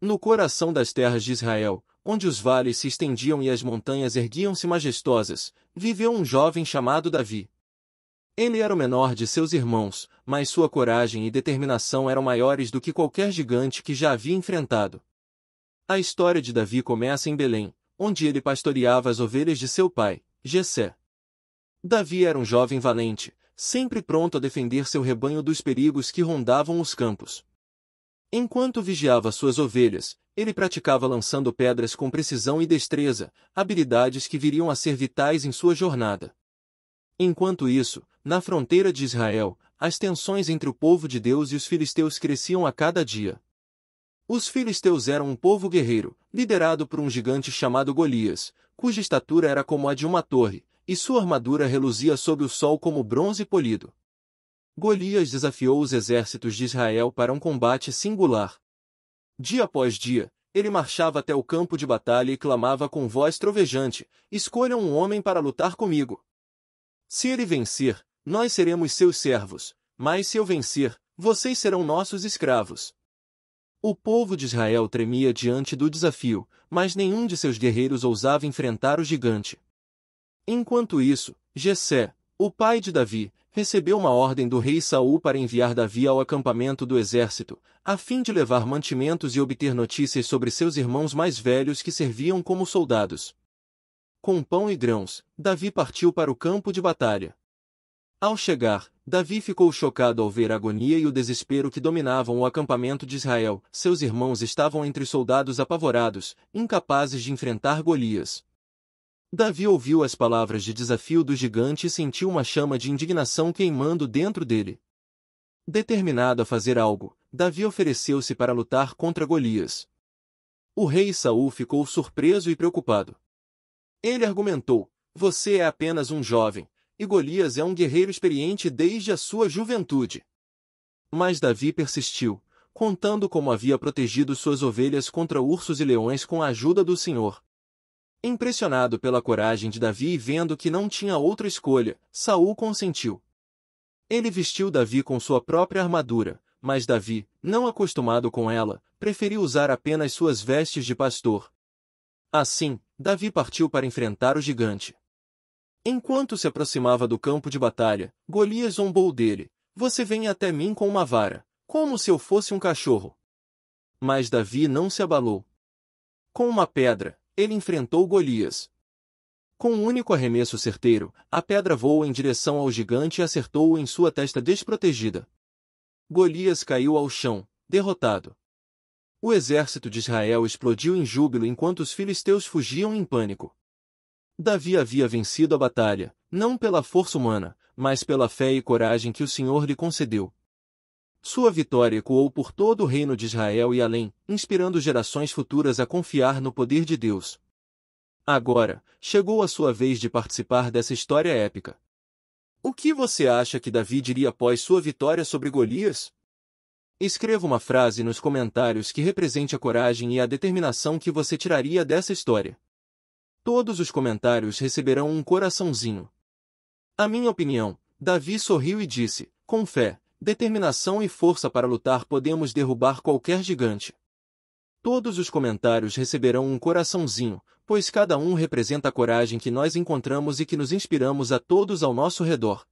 No coração das terras de Israel, onde os vales se estendiam e as montanhas erguiam-se majestosas, viveu um jovem chamado Davi. Ele era o menor de seus irmãos, mas sua coragem e determinação eram maiores do que qualquer gigante que já havia enfrentado. A história de Davi começa em Belém, onde ele pastoreava as ovelhas de seu pai, Jessé. Davi era um jovem valente, sempre pronto a defender seu rebanho dos perigos que rondavam os campos. Enquanto vigiava suas ovelhas, ele praticava lançando pedras com precisão e destreza, habilidades que viriam a ser vitais em sua jornada. Enquanto isso, na fronteira de Israel, as tensões entre o povo de Deus e os filisteus cresciam a cada dia. Os filisteus eram um povo guerreiro, liderado por um gigante chamado Golias, cuja estatura era como a de uma torre, e sua armadura reluzia sob o sol como bronze polido. Golias desafiou os exércitos de Israel para um combate singular. Dia após dia, ele marchava até o campo de batalha e clamava com voz trovejante: Escolham um homem para lutar comigo. Se ele vencer, nós seremos seus servos, mas se eu vencer, vocês serão nossos escravos. O povo de Israel tremia diante do desafio, mas nenhum de seus guerreiros ousava enfrentar o gigante. Enquanto isso, Jessé, o pai de Davi, recebeu uma ordem do rei Saul para enviar Davi ao acampamento do exército, a fim de levar mantimentos e obter notícias sobre seus irmãos mais velhos que serviam como soldados. Com pão e grãos, Davi partiu para o campo de batalha. Ao chegar, Davi ficou chocado ao ver a agonia e o desespero que dominavam o acampamento de Israel. Seus irmãos estavam entre soldados apavorados, incapazes de enfrentar Golias. Davi ouviu as palavras de desafio do gigante e sentiu uma chama de indignação queimando dentro dele. Determinado a fazer algo, Davi ofereceu-se para lutar contra Golias. O rei Saul ficou surpreso e preocupado. Ele argumentou: Você é apenas um jovem, e Golias é um guerreiro experiente desde a sua juventude. Mas Davi persistiu, contando como havia protegido suas ovelhas contra ursos e leões com a ajuda do Senhor, Impressionado pela coragem de Davi e vendo que não tinha outra escolha, Saul consentiu. Ele vestiu Davi com sua própria armadura, mas Davi, não acostumado com ela, preferiu usar apenas suas vestes de pastor. Assim, Davi partiu para enfrentar o gigante. Enquanto se aproximava do campo de batalha, Golias zombou dele: Você vem até mim com uma vara, como se eu fosse um cachorro. Mas Davi não se abalou. Com uma pedra, ele enfrentou Golias. Com um único arremesso certeiro, a pedra voou em direção ao gigante e acertou-o em sua testa desprotegida. Golias caiu ao chão, derrotado. O exército de Israel explodiu em júbilo enquanto os filisteus fugiam em pânico. Davi havia vencido a batalha, não pela força humana, mas pela fé e coragem que o Senhor lhe concedeu. Sua vitória ecoou por todo o reino de Israel e além, inspirando gerações futuras a confiar no poder de Deus. Agora, chegou a sua vez de participar dessa história épica. O que você acha que Davi diria após sua vitória sobre Golias? Escreva uma frase nos comentários que represente a coragem e a determinação que você tiraria dessa história. Todos os comentários receberão um coraçãozinho. A minha opinião, Davi sorriu e disse, com fé, determinação e força para lutar podemos derrubar qualquer gigante. Todos os comentários receberão um coraçãozinho, pois cada um representa a coragem que nós encontramos e que nos inspiramos a todos ao nosso redor.